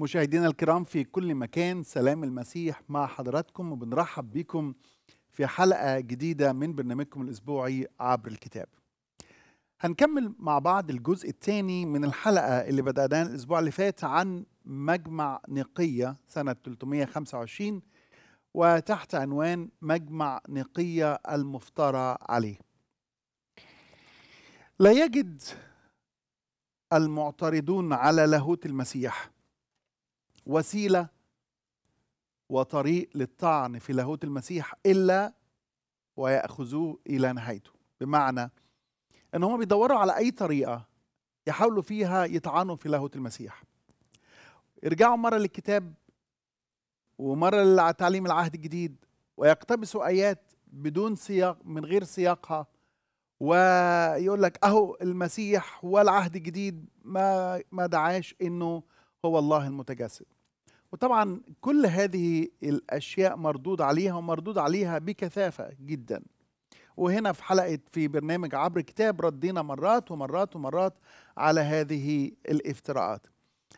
مشاهدينا الكرام في كل مكان سلام المسيح مع حضراتكم وبنرحب بكم في حلقة جديدة من برنامجكم الأسبوعي عبر الكتاب هنكمل مع بعض الجزء الثاني من الحلقة اللي بدأناها الأسبوع اللي فات عن مجمع نقية سنة 325 وتحت عنوان مجمع نقية المفترى عليه لا يجد المعترضون على لاهوت المسيح وسيله وطريق للطعن في لاهوت المسيح الا وياخذوه الى نهايته بمعنى ان هم بيدوروا على اي طريقه يحاولوا فيها يطعنوا في لاهوت المسيح يرجعوا مره للكتاب ومره لتعليم العهد الجديد ويقتبسوا ايات بدون سياق من غير سياقها ويقول لك اهو المسيح والعهد الجديد ما ما دعاش انه هو الله المتجسد وطبعا كل هذه الاشياء مردود عليها ومردود عليها بكثافه جدا وهنا في حلقه في برنامج عبر كتاب ردينا مرات ومرات ومرات على هذه الافتراءات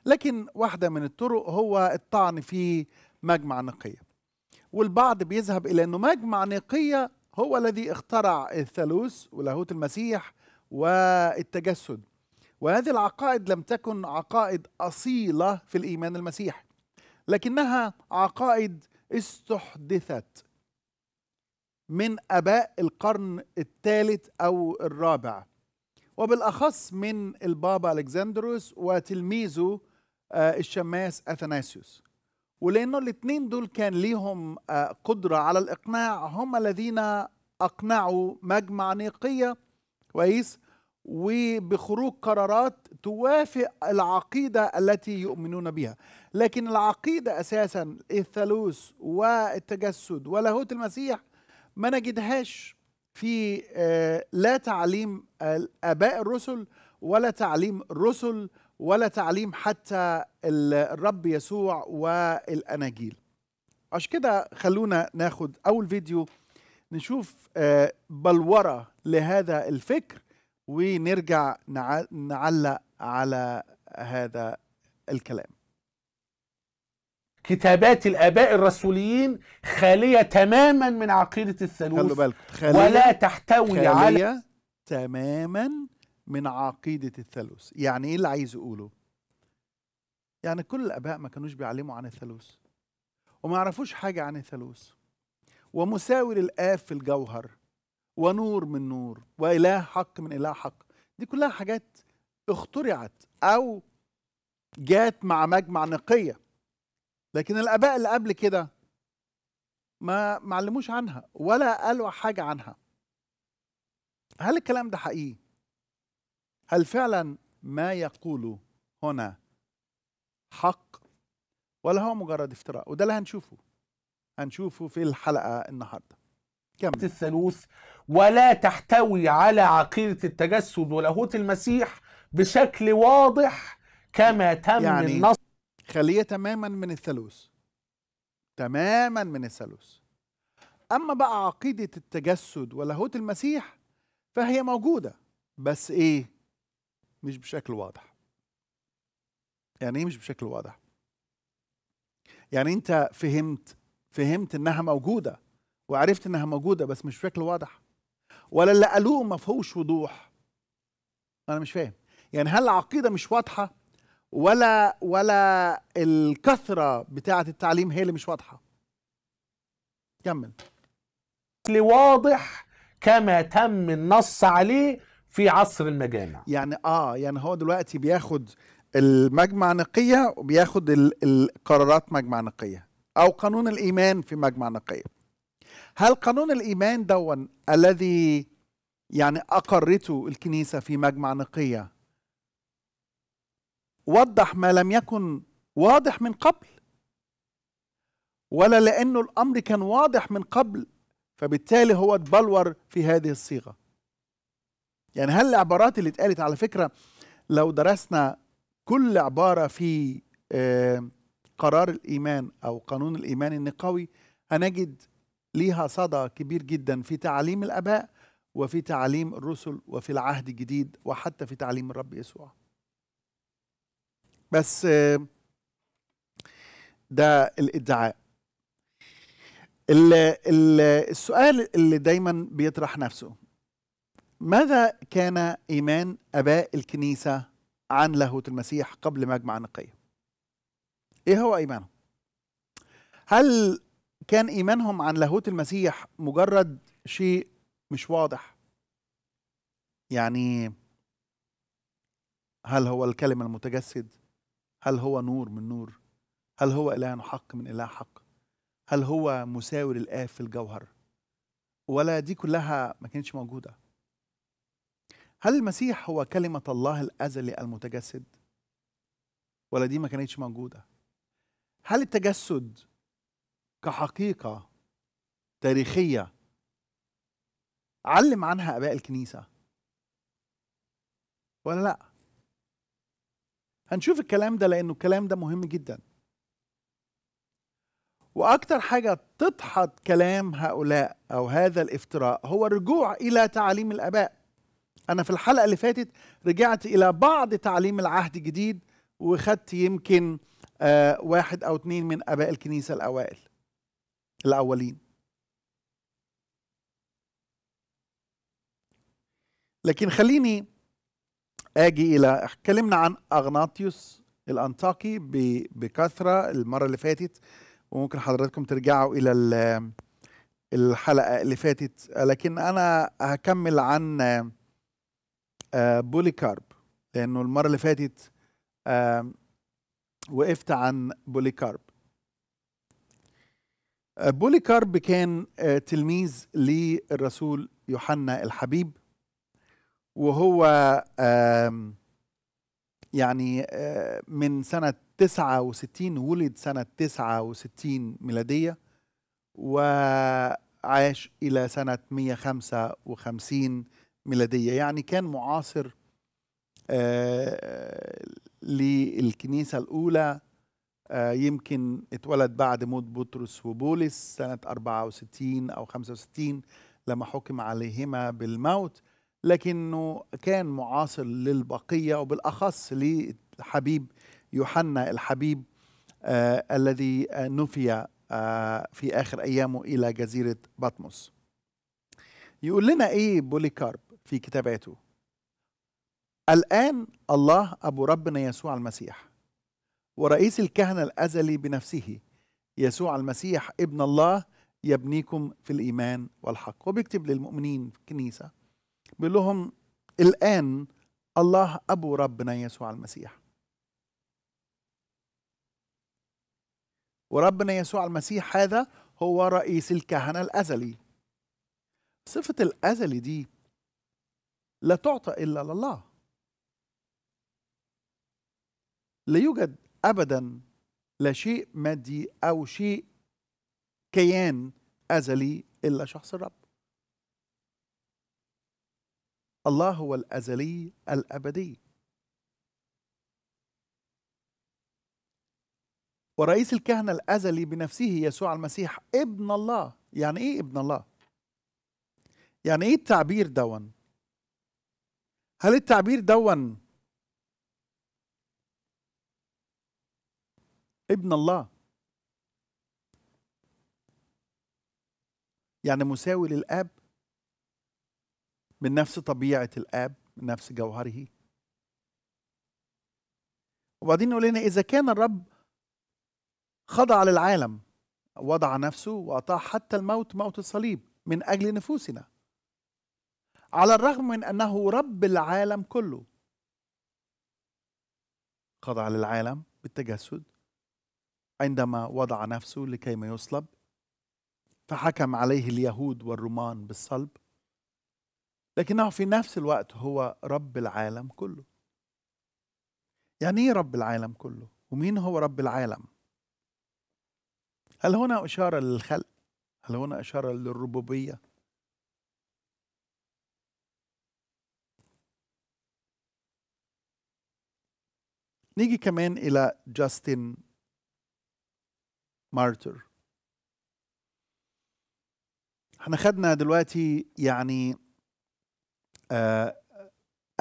لكن واحده من الطرق هو الطعن في مجمع نقيه والبعض بيذهب الى انه مجمع نقيه هو الذي اخترع الثالوث ولاهوت المسيح والتجسد وهذه العقائد لم تكن عقائد اصيله في الايمان المسيحي لكنها عقائد استحدثت من اباء القرن الثالث او الرابع وبالاخص من البابا الكسندروس وتلميذه آه، الشماس اثناسيوس ولانه الاثنين دول كان ليهم آه، قدره على الاقناع هم الذين اقنعوا مجمع نيقيه كويس وبخروج قرارات توافق العقيده التي يؤمنون بها لكن العقيدة أساسا الثالوث والتجسد ولاهوت المسيح ما نجدهاش في آه، لا تعليم آباء الرسل ولا تعليم الرسل ولا تعليم حتى الرب يسوع والأناجيل عشان كده خلونا ناخد أول فيديو نشوف آه، بلورة لهذا الفكر ونرجع نعلق على هذا الكلام كتابات الاباء الرسوليين خاليه تماما من عقيده الثالوث خلوا بالكم خالية ولا تحتوي خالية على تماما من عقيده الثالوث يعني ايه اللي عايز اقوله يعني كل الاباء ما كانوش بيعلموا عن الثالوث وما يعرفوش حاجه عن الثالوث ومساور الاف في الجوهر ونور من نور واله حق من اله حق دي كلها حاجات اخترعت او جات مع مجمع نقيه لكن الاباء اللي قبل كده ما معلموش عنها ولا قالوا حاجه عنها هل الكلام ده حقيقي هل فعلا ما يقوله هنا حق ولا هو مجرد افتراء وده اللي هنشوفه هنشوفه في الحلقه النهارده كمل الثالوث ولا تحتوي على عقيده التجسد ولاهوت المسيح بشكل واضح كما تم يعني النص خالية تماما من الثالوث تماما من الثالوث أما بقى عقيدة التجسد ولاهوت المسيح فهي موجودة بس إيه؟ مش بشكل واضح يعني إيه مش بشكل واضح؟ يعني أنت فهمت فهمت إنها موجودة وعرفت إنها موجودة بس مش بشكل واضح ولا اللي قالوه ما فيهوش وضوح أنا مش فاهم يعني هل العقيدة مش واضحة ولا ولا الكثره بتاعه التعليم هي اللي مش واضحه كمل واضح كما تم النص عليه في عصر المجامع يعني اه يعني هو دلوقتي بياخد المجمع نقيه وبياخد القرارات مجمع نقيه او قانون الايمان في مجمع نقيه هل قانون الايمان دون الذي يعني اقرته الكنيسه في مجمع نقيه وضح ما لم يكن واضح من قبل ولا لأنه الأمر كان واضح من قبل فبالتالي هو اتبلور في هذه الصيغة يعني هل العبارات اللي اتقالت على فكرة لو درسنا كل عبارة في آه، قرار الإيمان أو قانون الإيمان النقوي هنجد ليها صدى كبير جدا في تعاليم الآباء وفي تعاليم الرسل وفي العهد الجديد وحتى في تعليم الرب يسوع بس ده الادعاء السؤال اللي دايما بيطرح نفسه ماذا كان ايمان اباء الكنيسه عن لاهوت المسيح قبل مجمع نقيه ايه هو ايمانهم هل كان ايمانهم عن لاهوت المسيح مجرد شيء مش واضح يعني هل هو الكلمه المتجسد هل هو نور من نور هل هو إله حق من إله حق هل هو مساور الآف في الجوهر ولا دي كلها ما كانتش موجودة هل المسيح هو كلمة الله الأزلي المتجسد ولا دي ما كانتش موجودة هل التجسد كحقيقة تاريخية علم عنها آباء الكنيسة ولا لأ هنشوف الكلام ده لأنه الكلام ده مهم جدا وأكتر حاجة تدحض كلام هؤلاء أو هذا الافتراء هو الرجوع إلى تعاليم الآباء أنا في الحلقة اللي فاتت رجعت إلى بعض تعاليم العهد الجديد وخدت يمكن آه واحد أو اتنين من آباء الكنيسة الأوائل الأولين لكن خليني اجي الى اتكلمنا عن اغناطيوس الانطاكي بكثره المره اللي فاتت وممكن حضراتكم ترجعوا الى الحلقه اللي فاتت لكن انا هكمل عن آه، بوليكارب لانه المره اللي فاتت آه، وقفت عن بوليكارب آه، بوليكارب كان تلميذ للرسول يوحنا الحبيب وهو يعني من سنة 69 ولد سنة 69 ميلادية وعاش إلى سنة 155 ميلادية يعني كان معاصر للكنيسة الأولى يمكن اتولد بعد موت بطرس وبولس سنة 64 أو 65 لما حكم عليهما بالموت لكنه كان معاصر للبقية وبالأخص لحبيب يوحنا الحبيب آه الذي آه، نفي آه في آخر أيامه إلى جزيرة بطمس يقول لنا إيه بوليكارب في كتاباته الآن الله أبو ربنا يسوع المسيح ورئيس الكهنة الأزلي بنفسه يسوع المسيح ابن الله يبنيكم في الإيمان والحق وبيكتب للمؤمنين في الكنيسة بيقول لهم الآن الله أبو ربنا يسوع المسيح وربنا يسوع المسيح هذا هو رئيس الكهنة الأزلي صفة الأزلي دي لا تعطى إلا لله لا يوجد أبدا لا شيء مادي أو شيء كيان أزلي إلا شخص الرب الله هو الأزلي الأبدي ورئيس الكهنة الأزلي بنفسه يسوع المسيح ابن الله يعني إيه ابن الله؟ يعني إيه التعبير دون؟ هل التعبير دون ابن الله يعني مساوي للاب من نفس طبيعة الآب من نفس جوهره وبعدين يقول لنا إذا كان الرب خضع للعالم وضع نفسه وأطاع حتى الموت موت الصليب من أجل نفوسنا على الرغم من أنه رب العالم كله خضع للعالم بالتجسد عندما وضع نفسه لكي ما يصلب فحكم عليه اليهود والرومان بالصلب لكنه في نفس الوقت هو رب العالم كله يعني ايه رب العالم كله ومين هو رب العالم هل هنا اشاره للخلق هل هنا اشاره للربوبيه نيجي كمان الى جاستن مارتر احنا خدنا دلوقتي يعني آه، آه، آه،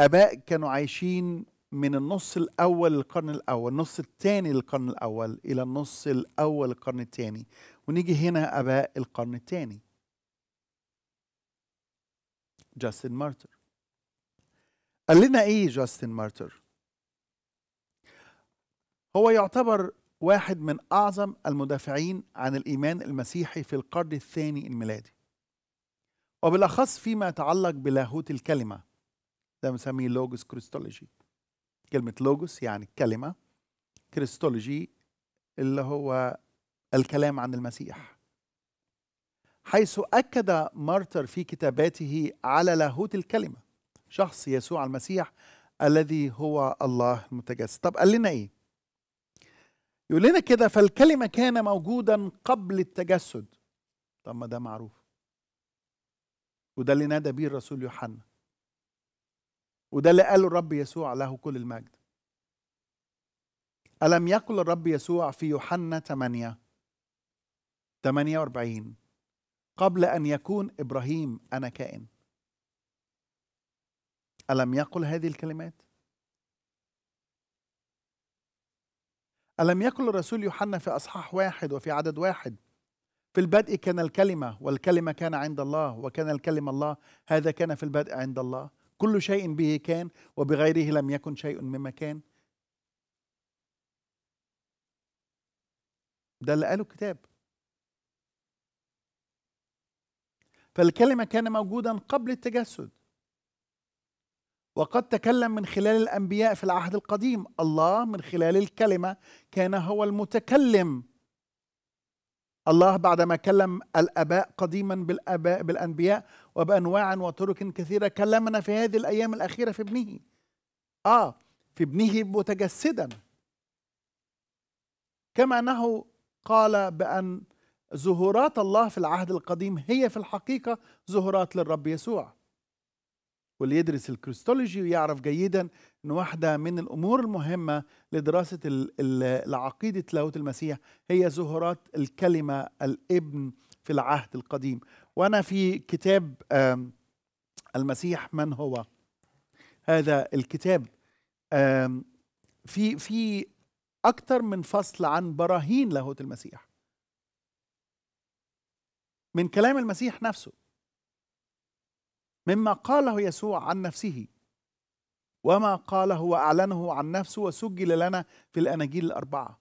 اباء كانوا عايشين من النص الاول للقرن الاول النص الثاني للقرن الاول الى النص الاول للقرن الثاني ونيجي هنا اباء القرن الثاني جاستن مارتر قال لنا ايه جاستن مارتر هو يعتبر واحد من اعظم المدافعين عن الايمان المسيحي في القرن الثاني الميلادي وبالاخص فيما يتعلق بلاهوت الكلمه ده بنسميه لوجوس كريستولوجي كلمه لوجوس يعني الكلمه كريستولوجي اللي هو الكلام عن المسيح حيث اكد مارتر في كتاباته على لاهوت الكلمه شخص يسوع المسيح الذي هو الله المتجسد طب قال لنا ايه يقول لنا كده فالكلمه كان موجودا قبل التجسد طب ما ده معروف وده اللي نادى بيه الرسول يوحنا وده اللي قاله الرب يسوع له كل المجد ألم يقل الرب يسوع في يوحنا 8 48 قبل أن يكون إبراهيم أنا كائن ألم يقل هذه الكلمات؟ ألم يقل الرسول يوحنا في أصحاح واحد وفي عدد واحد في البدء كان الكلمة والكلمة كان عند الله وكان الكلمة الله هذا كان في البدء عند الله كل شيء به كان وبغيره لم يكن شيء مما كان ده اللي قاله الكتاب فالكلمة كان موجودا قبل التجسد وقد تكلم من خلال الأنبياء في العهد القديم الله من خلال الكلمة كان هو المتكلم الله بعدما كلم الاباء قديما بالاباء بالانبياء وبانواع وطرق كثيره كلمنا في هذه الايام الاخيره في ابنه اه في ابنه متجسدا كما انه قال بان ظهورات الله في العهد القديم هي في الحقيقه ظهورات للرب يسوع واللي يدرس الكريستولوجي ويعرف جيدا ان واحده من الامور المهمه لدراسه العقيده لاهوت المسيح هي ظهورات الكلمه الابن في العهد القديم وانا في كتاب المسيح من هو هذا الكتاب في في اكثر من فصل عن براهين لاهوت المسيح من كلام المسيح نفسه مما قاله يسوع عن نفسه وما قاله واعلنه عن نفسه وسجل لنا في الاناجيل الاربعه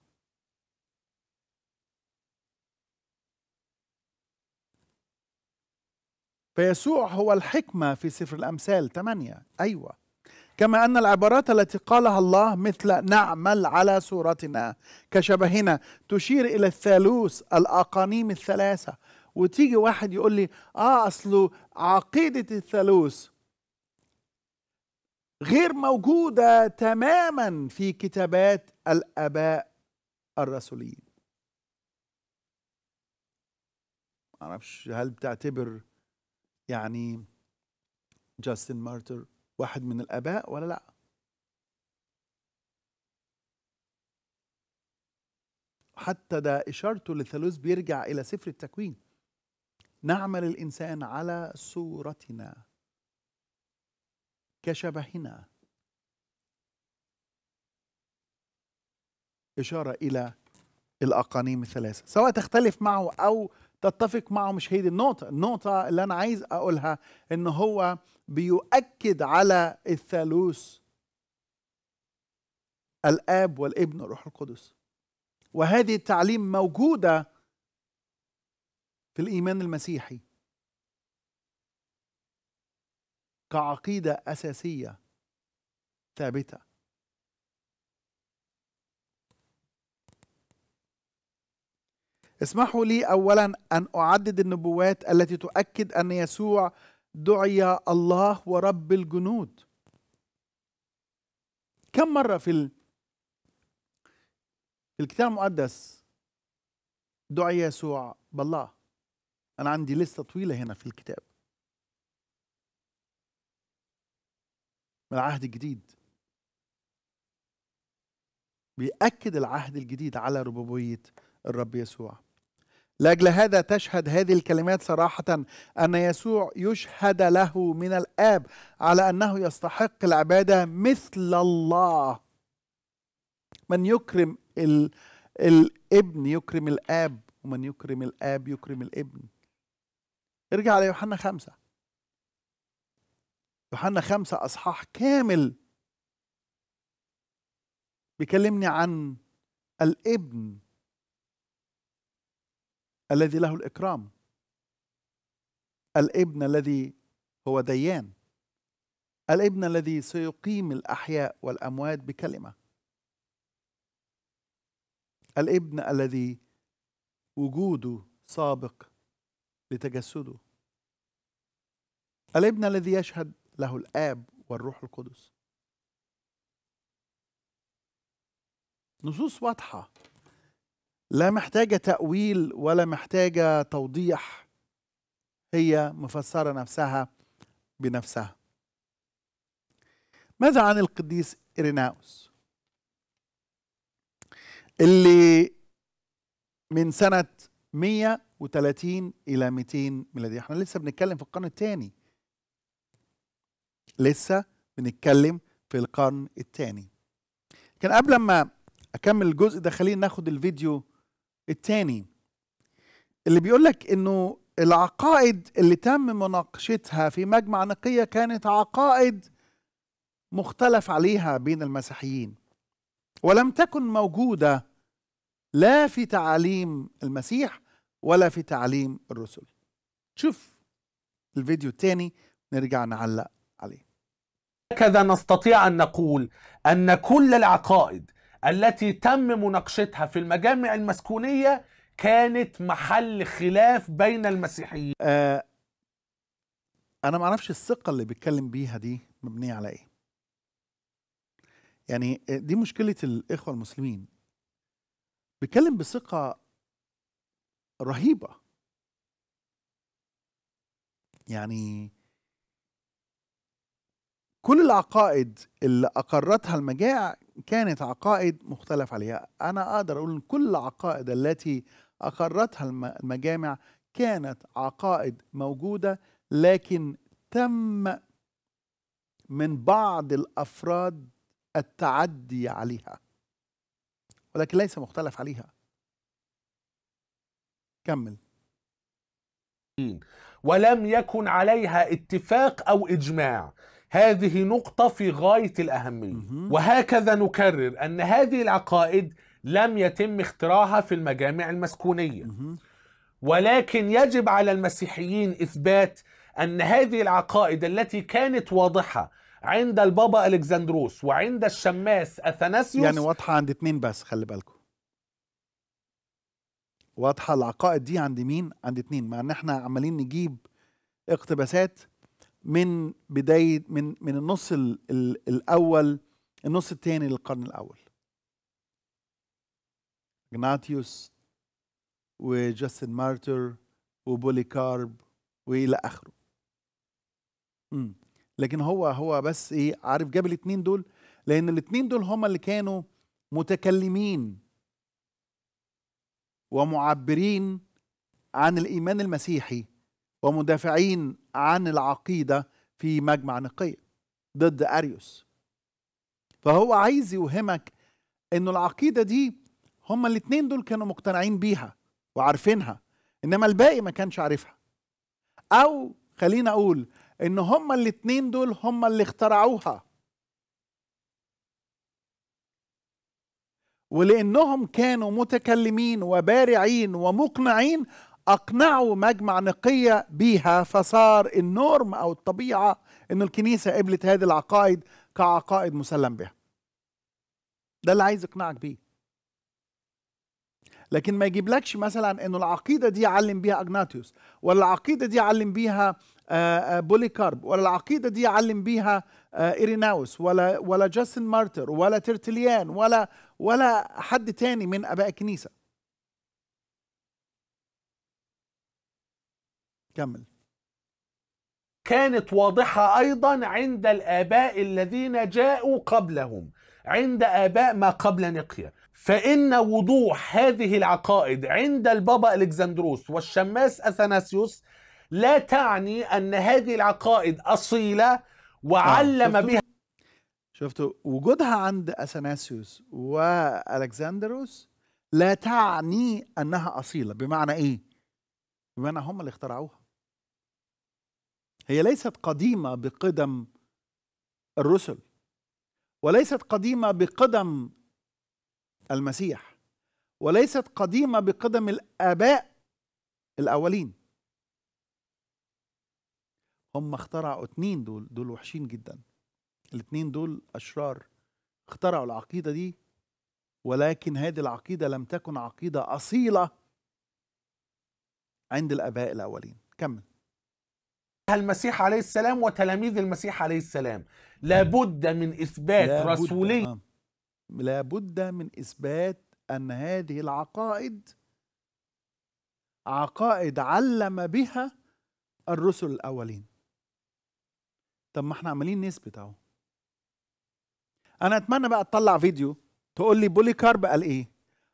فيسوع هو الحكمه في سفر الامثال 8 ايوه كما ان العبارات التي قالها الله مثل نعمل على صورتنا كشبهنا تشير الى الثالوث الاقانيم الثلاثه وتيجي واحد يقول لي اه اصله عقيده الثالوث غير موجوده تماما في كتابات الاباء الرسولين معرفش هل بتعتبر يعني جاستن مارتر واحد من الاباء ولا لا حتى ده اشارته للثالوث بيرجع الى سفر التكوين نعمل الانسان على صورتنا كشبهنا اشاره الى الاقانيم الثلاثه سواء تختلف معه او تتفق معه مش هي دي النقطه النقطه اللي انا عايز اقولها ان هو بيؤكد على الثالوث الاب والابن والروح القدس وهذه التعليم موجوده في الإيمان المسيحي كعقيده اساسيه ثابته اسمحوا لي اولا ان اعدد النبوات التي تؤكد ان يسوع دعي الله ورب الجنود كم مره في الكتاب المقدس دعي يسوع بالله أنا عندي لسه طويلة هنا في الكتاب من العهد الجديد بيأكد العهد الجديد على ربوبية الرب يسوع لأجل هذا تشهد هذه الكلمات صراحة أن يسوع يشهد له من الآب على أنه يستحق العبادة مثل الله من يكرم الابن يكرم الآب ومن يكرم الآب يكرم الابن ارجع ليوحنا خمسة يوحنا خمسة أصحاح كامل بيكلمني عن الابن الذي له الإكرام الابن الذي هو ديان الابن الذي سيقيم الأحياء والأموات بكلمة الابن الذي وجوده سابق لتجسده الابن الذي يشهد له الآب والروح القدس نصوص واضحة لا محتاجة تأويل ولا محتاجة توضيح هي مفسرة نفسها بنفسها ماذا عن القديس إريناوس اللي من سنة 100 130 إلى 200 ميلادية احنا لسه بنتكلم في القرن الثاني لسه بنتكلم في القرن الثاني كان قبل ما أكمل الجزء ده خلينا ناخد الفيديو الثاني اللي بيقول لك إنه العقائد اللي تم مناقشتها في مجمع نقية كانت عقائد مختلف عليها بين المسيحيين ولم تكن موجودة لا في تعاليم المسيح ولا في تعليم الرسل شوف الفيديو الثاني نرجع نعلق عليه هكذا نستطيع أن نقول أن كل العقائد التي تم مناقشتها في المجامع المسكونية كانت محل خلاف بين المسيحيين آه أنا ما اعرفش الثقة اللي بيتكلم بيها دي مبنية على إيه يعني آه، دي مشكلة الإخوة المسلمين بيتكلم بثقة رهيبه يعني كل العقائد اللي اقرتها المجاعه كانت عقائد مختلف عليها انا اقدر اقول ان كل العقائد التي اقرتها المجامع كانت عقائد موجوده لكن تم من بعض الافراد التعدي عليها ولكن ليس مختلف عليها كمل ولم يكن عليها اتفاق أو إجماع هذه نقطة في غاية الأهمية وهكذا نكرر أن هذه العقائد لم يتم اختراعها في المجامع المسكونية ولكن يجب على المسيحيين إثبات أن هذه العقائد التي كانت واضحة عند البابا ألكسندروس وعند الشماس أثناسيوس يعني واضحة عند اثنين بس خلي بالكم واضحه العقائد دي عند مين عند اتنين مع ان احنا عمالين نجيب اقتباسات من بدايه من من النص الـ الـ الاول النص الثاني للقرن الاول جناتيوس وجاستن مارتر وبوليكارب والى اخره امم لكن هو هو بس ايه عارف جاب الاثنين دول لان الاثنين دول هما اللي كانوا متكلمين ومعبرين عن الايمان المسيحي ومدافعين عن العقيده في مجمع نقيه ضد اريوس فهو عايز يوهمك ان العقيده دي هما الاتنين دول كانوا مقتنعين بيها وعارفينها انما الباقي ما كانش عارفها او خلينا اقول ان هما الاتنين دول هما اللي اخترعوها ولانهم كانوا متكلمين وبارعين ومقنعين اقنعوا مجمع نقيه بيها فصار النورم او الطبيعه ان الكنيسه قبلت هذه العقائد كعقائد مسلم بها ده اللي عايز اقنعك بيه لكن ما يجيبلكش مثلا انه العقيده دي علم بيها اجناتيوس ولا العقيده دي علم بيها آه، آه، بوليكارب ولا العقيده دي علم بيها آه، ايريناوس ولا ولا جاستن مارتر ولا ترتليان ولا ولا حد تاني من اباء الكنيسه كمل كانت واضحة أيضا عند الآباء الذين جاءوا قبلهم عند آباء ما قبل نقيا فإن وضوح هذه العقائد عند البابا الكسندروس والشماس أثناسيوس لا تعني أن هذه العقائد أصيلة آه، وعلم بها شفتوا وجودها عند اثناسيوس والكسندروس لا تعني انها اصيله بمعنى ايه بمعنى هم اللي اخترعوها هي ليست قديمه بقدم الرسل وليست قديمه بقدم المسيح وليست قديمه بقدم الاباء الاولين هم اخترعوا اثنين دول دول وحشين جدا الاثنين دول أشرار اخترعوا العقيدة دي ولكن هذه العقيدة لم تكن عقيدة أصيلة عند الآباء الأولين كمل المسيح عليه السلام وتلاميذ المسيح عليه السلام لابد من إثبات لابد رسولية آه. لابد من إثبات أن هذه العقائد عقائد علم بها الرسل الأولين طب ما احنا عمالين نثبت اهو انا اتمنى بقى تطلع فيديو تقول لي بولي كارب قال ايه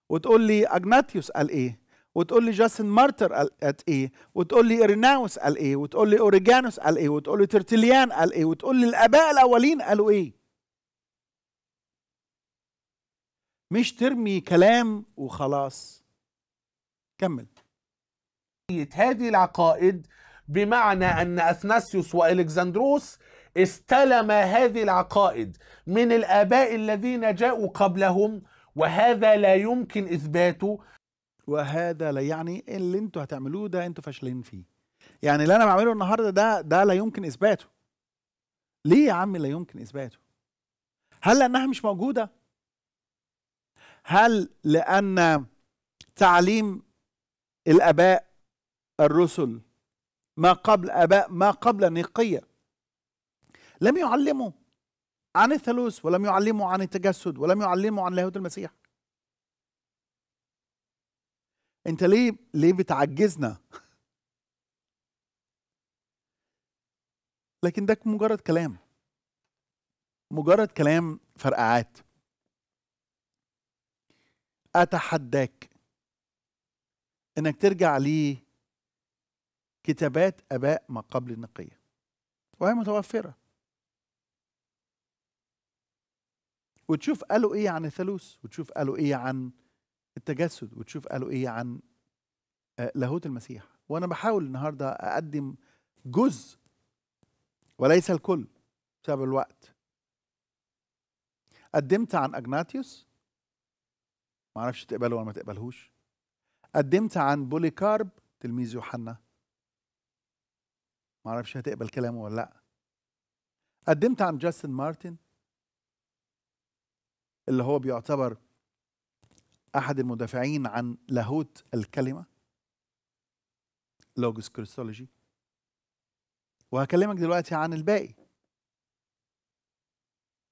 وتقول لي اجناتيوس قال ايه وتقول لي جاستن مارتر قال ايه وتقول لي ارناوس قال ايه وتقول لي اوريجانوس قال ايه وتقول لي ترتليان قال ايه وتقول لي الاباء الاولين قالوا ايه مش ترمي كلام وخلاص كمل هذه العقائد بمعنى ان اثناسيوس والكسندروس استلم هذه العقائد من الآباء الذين جاءوا قبلهم وهذا لا يمكن إثباته وهذا لا يعني اللي انتوا هتعملوه ده انتوا فاشلين فيه يعني اللي انا بعمله النهارده ده ده لا يمكن اثباته ليه يا عم لا يمكن اثباته هل لانها مش موجوده هل لان تعليم الاباء الرسل ما قبل اباء ما قبل نقيه لم يعلموا عن الثالوث ولم يعلموا عن التجسد ولم يعلموا عن لاهوت المسيح انت ليه ليه بتعجزنا لكن ده مجرد كلام مجرد كلام فرقعات اتحداك انك ترجع لكتابات اباء ما قبل النقيه وهي متوفره وتشوف قالوا ايه عن الثالوث وتشوف قالوا ايه عن التجسد وتشوف قالوا ايه عن آه، لاهوت المسيح وانا بحاول النهارده اقدم جزء وليس الكل بسبب الوقت قدمت عن اجناتيوس ما اعرفش تقبله ولا ما تقبلهوش قدمت عن بوليكارب تلميذ يوحنا ما اعرفش هتقبل كلامه ولا لا قدمت عن جاستن مارتن اللي هو بيعتبر احد المدافعين عن لاهوت الكلمه لوجوس كريستولوجي وهكلمك دلوقتي عن الباقي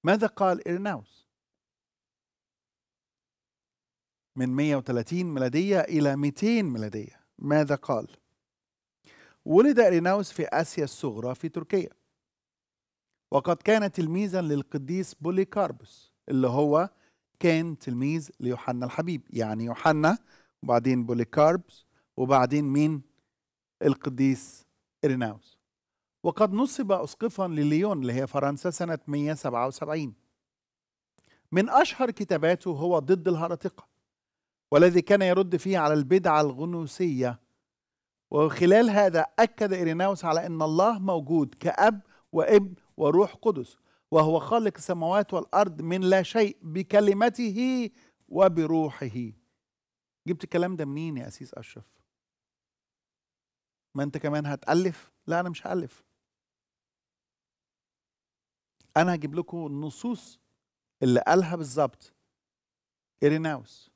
ماذا قال إرناوس من 130 ميلادية إلى 200 ميلادية ماذا قال ولد إرناوس في آسيا الصغرى في تركيا وقد كان تلميذا للقديس بوليكاربوس اللي هو كان تلميذ ليوحنا الحبيب يعني يوحنا وبعدين بوليكاربس وبعدين مين القديس إريناوس وقد نصب أسقفا لليون اللي هي فرنسا سنة 177 من أشهر كتاباته هو ضد الهرطقة والذي كان يرد فيه على البدعة الغنوسية وخلال هذا أكد إيريناوس على أن الله موجود كأب وابن وروح قدس وهو خالق السماوات والارض من لا شيء بكلمته وبروحه جبت الكلام ده منين يا اسيس اشرف ما انت كمان هتالف لا انا مش هالف انا هجيب لكم النصوص اللي قالها بالظبط ايريناوس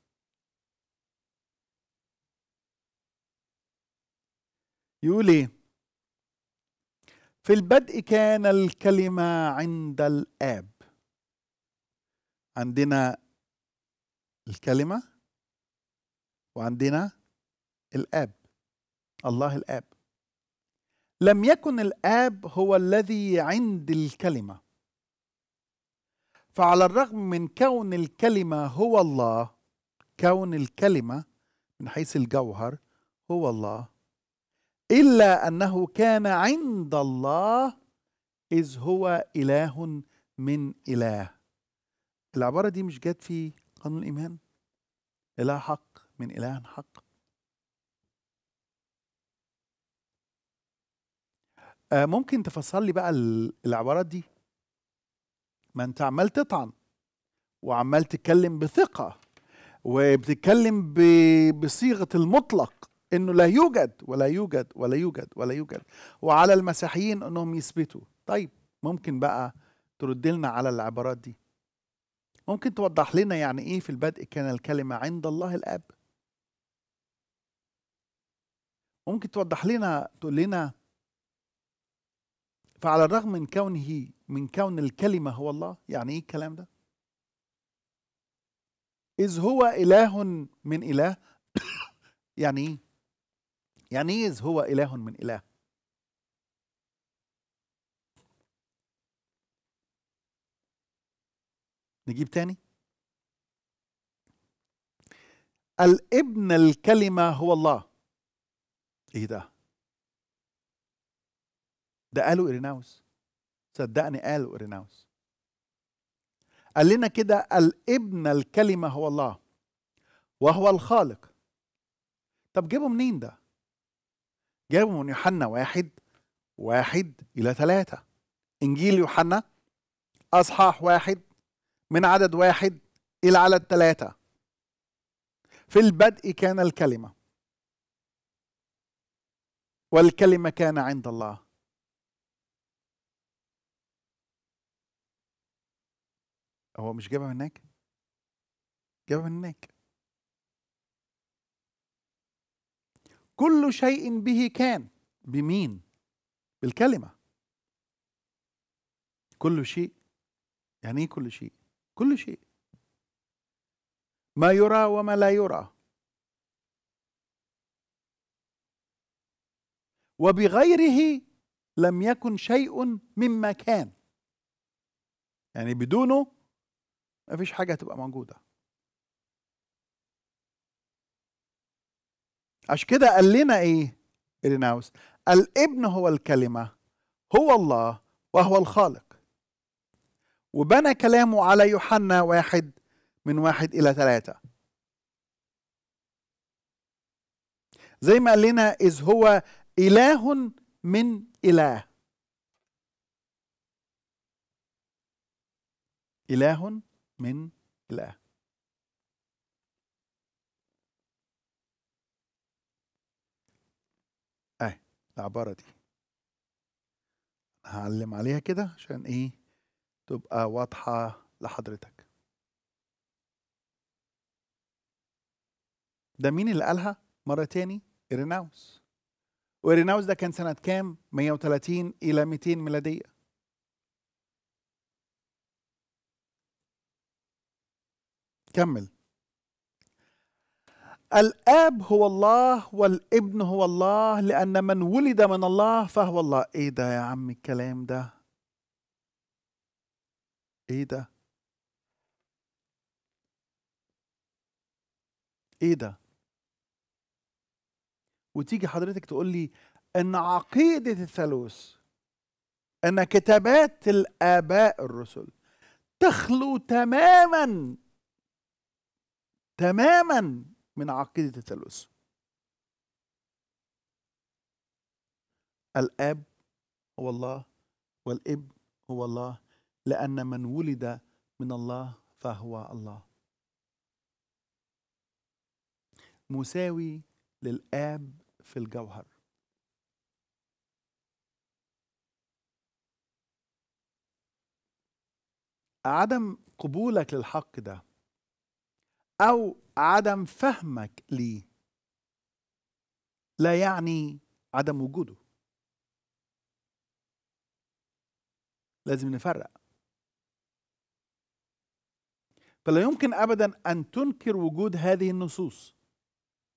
يقول ايه في البدء كان الكلمة عند الآب عندنا الكلمة وعندنا الآب الله الآب لم يكن الآب هو الذي عند الكلمة فعلى الرغم من كون الكلمة هو الله كون الكلمة من حيث الجوهر هو الله إلا أنه كان عند الله إذ هو إله من إله العبارة دي مش جت في قانون الإيمان إله حق من إله حق آه ممكن تفسر لي بقى العبارات دي ما انت عمال تطعن وعمال تتكلم بثقة وبتتكلم بصيغة المطلق انه لا يوجد ولا يوجد ولا يوجد ولا يوجد وعلى المسيحيين انهم يثبتوا طيب ممكن بقى ترد لنا على العبارات دي ممكن توضح لنا يعني ايه في البدء كان الكلمه عند الله الاب ممكن توضح لنا تقول لنا فعلى الرغم من كونه من كون الكلمه هو الله يعني ايه الكلام ده إذ هو إله من إله يعني إيه؟ يعني إذ هو إله من إله نجيب تاني الابن الكلمة هو الله ايه ده ده قاله إريناوس صدقني قاله إريناوس قال لنا كده الابن الكلمة هو الله وهو الخالق طب جيبه منين ده جابوا من يوحنا واحد واحد إلى ثلاثة إنجيل يوحنا أصحاح واحد من عدد واحد إلى عدد ثلاثة في البدء كان الكلمة والكلمة كان عند الله هو مش جابها من هناك جابها من هناك كل شيء به كان بمين بالكلمة كل شيء يعني ايه كل شيء كل شيء ما يرى وما لا يرى وبغيره لم يكن شيء مما كان يعني بدونه ما فيش حاجة هتبقى موجودة عشان كده قال لنا ايه إيريناوس الابن هو الكلمة هو الله وهو الخالق وبنى كلامه على يوحنا واحد من واحد إلى ثلاثة زي ما قال لنا إذ هو إله من إله إله من إله العبارة دي هعلم عليها كده عشان ايه تبقى واضحة لحضرتك ده مين اللي قالها مرة تاني إيريناوس وإيريناوس ده كان سنة كام 130 إلى 200 ميلادية كمل الاب هو الله والابن هو الله لان من ولد من الله فهو الله ايه ده يا عم الكلام ده ايه ده ايه ده وتيجي حضرتك تقول لي ان عقيده الثالوث ان كتابات الاباء الرسل تخلو تماما تماما من عقيدة الثالوث الآب هو الله والابن هو الله لأن من ولد من الله فهو الله مساوي للآب في الجوهر عدم قبولك للحق ده او عدم فهمك ليه لا يعني عدم وجوده لازم نفرق فلا يمكن ابدا ان تنكر وجود هذه النصوص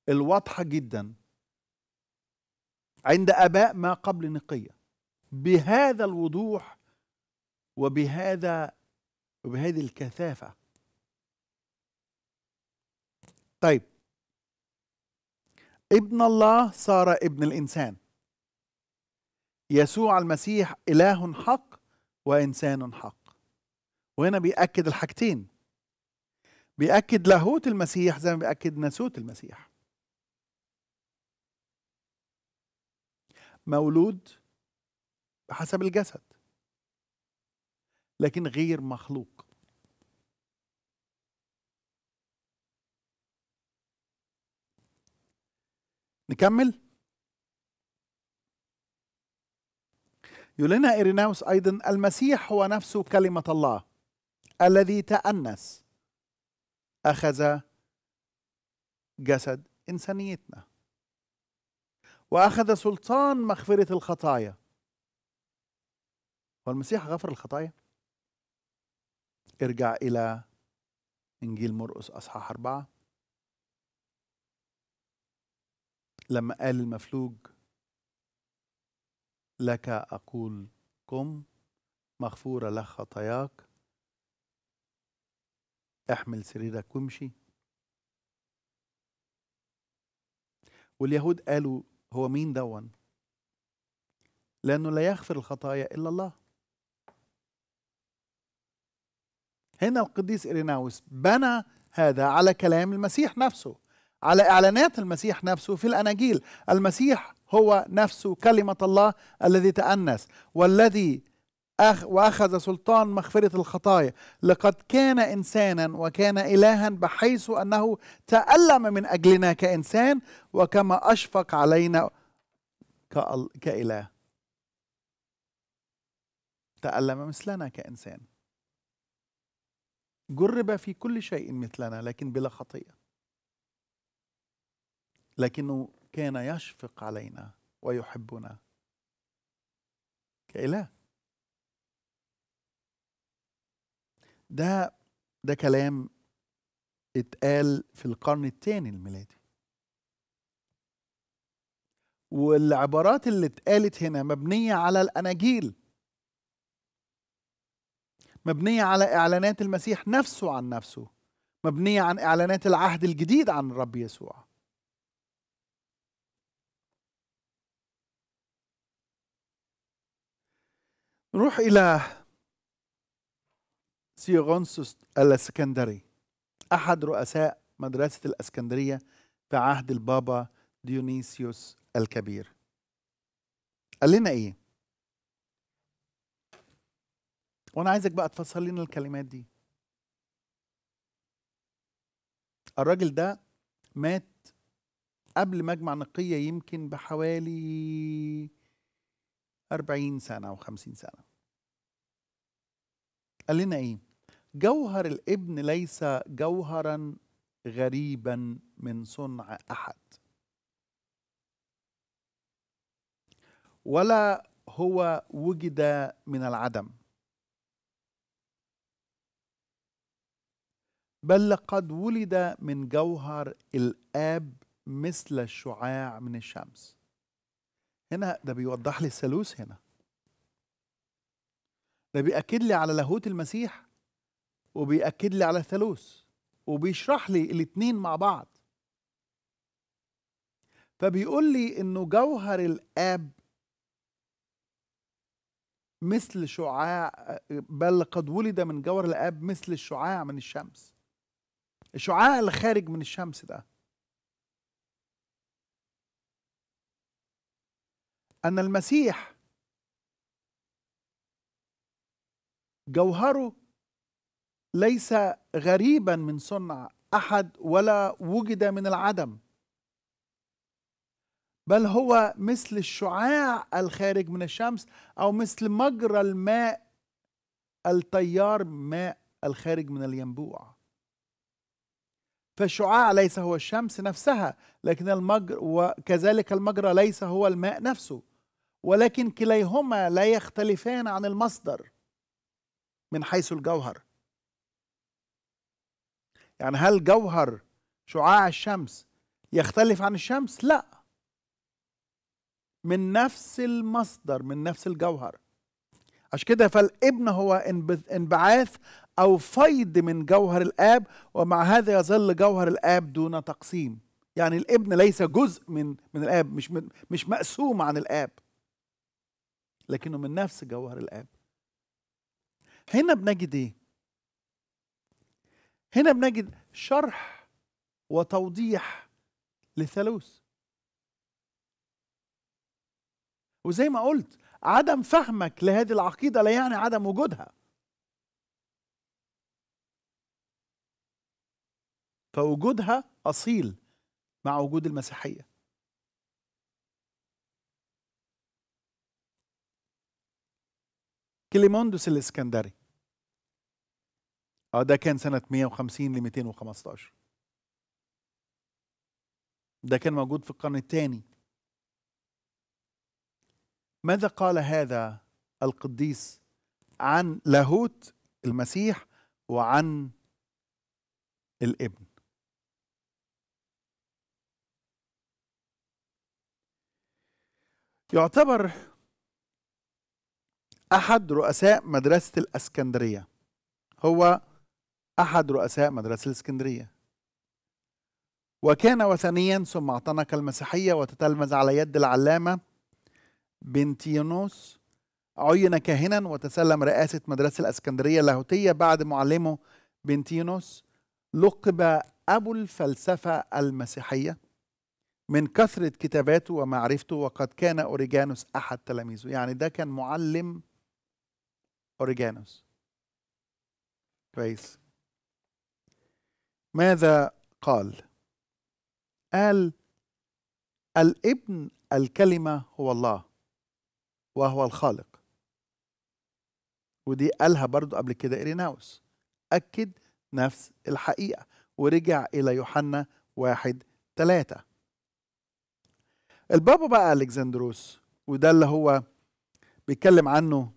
الواضحه جدا عند اباء ما قبل نقيه بهذا الوضوح وبهذا وبهذه الكثافه طيب ابن الله صار ابن الإنسان يسوع المسيح إله حق وإنسان حق وهنا بيأكد الحاجتين بيأكد لاهوت المسيح زي ما بيأكد ناسوت المسيح مولود بحسب الجسد لكن غير مخلوق نكمل يقول لنا إيريناوس أيضا المسيح هو نفسه كلمة الله الذي تأنس أخذ جسد إنسانيتنا وأخذ سلطان مغفرة الخطايا والمسيح غفر الخطايا ارجع إلى إنجيل مرقس أصحاح أربعة لما قال المفلوج لك أقول قم مغفورة لك خطاياك احمل سريرك وامشي واليهود قالوا هو مين دون لأنه لا يغفر الخطايا إلا الله هنا القديس إريناوس بنى هذا على كلام المسيح نفسه على إعلانات المسيح نفسه في الأناجيل المسيح هو نفسه كلمة الله الذي تأنس والذي أخ وأخذ سلطان مغفرة الخطايا لقد كان إنسانا وكان إلها بحيث أنه تألم من أجلنا كإنسان وكما أشفق علينا كإله تألم مثلنا كإنسان جرب في كل شيء مثلنا لكن بلا خطيه لكنه كان يشفق علينا ويحبنا كإله ده ده كلام اتقال في القرن الثاني الميلادي والعبارات اللي اتقالت هنا مبنية على الأناجيل مبنية على إعلانات المسيح نفسه عن نفسه مبنية عن إعلانات العهد الجديد عن الرب يسوع نروح إلى سيغونسوس الاسكندري أحد رؤساء مدرسة الاسكندرية في عهد البابا ديونيسيوس الكبير قال لنا إيه؟ وأنا عايزك بقى تفسر لنا الكلمات دي الراجل ده مات قبل مجمع نقية يمكن بحوالي 40 سنة أو 50 سنة قال لنا إيه جوهر الابن ليس جوهرا غريبا من صنع أحد ولا هو وجد من العدم بل لقد ولد من جوهر الاب مثل الشعاع من الشمس هنا ده بيوضح لي الثالوث هنا ده بيأكد لي على لاهوت المسيح وبيأكد لي على الثالوث وبيشرح لي الاتنين مع بعض فبيقول لي انه جوهر الاب مثل شعاع بل قد ولد من جوهر الاب مثل الشعاع من الشمس الشعاع اللي خارج من الشمس ده أن المسيح جوهره ليس غريبا من صنع أحد ولا وجد من العدم بل هو مثل الشعاع الخارج من الشمس أو مثل مجرى الماء التيار ماء الخارج من الينبوع فالشعاع ليس هو الشمس نفسها لكن المجر وكذلك المجرى ليس هو الماء نفسه ولكن كليهما لا يختلفان عن المصدر من حيث الجوهر يعني هل جوهر شعاع الشمس يختلف عن الشمس لا من نفس المصدر من نفس الجوهر عشان كده فالابن هو انبعاث او فيض من جوهر الاب ومع هذا يظل جوهر الاب دون تقسيم يعني الابن ليس جزء من من الاب مش مش مقسوم عن الاب لكنه من نفس جوهر الاب هنا بنجد ايه هنا بنجد شرح وتوضيح للثالوث وزي ما قلت عدم فهمك لهذه العقيدة لا يعني عدم وجودها فوجودها أصيل مع وجود المسيحية كليموندوس الاسكندري اه ده كان سنة 150 ل 215 ده كان موجود في القرن الثاني ماذا قال هذا القديس عن لاهوت المسيح وعن الابن يعتبر أحد رؤساء مدرسة الأسكندرية هو أحد رؤساء مدرسة الإسكندرية وكان وثنيا ثم اعتنق المسيحية وتتلمذ على يد العلامة بنتيونوس عين كاهنا وتسلم رئاسة مدرسة الأسكندرية اللاهوتية بعد معلمه بنتيونوس لقب أبو الفلسفة المسيحية من كثرة كتاباته ومعرفته وقد كان أوريجانوس أحد تلاميذه يعني ده كان معلم أوريجانوس كويس ماذا قال قال الابن الكلمة هو الله وهو الخالق ودي قالها برضو قبل كده إريناوس أكد نفس الحقيقة ورجع إلى يوحنا واحد تلاتة البابا بقى ألكسندروس وده اللي هو بيتكلم عنه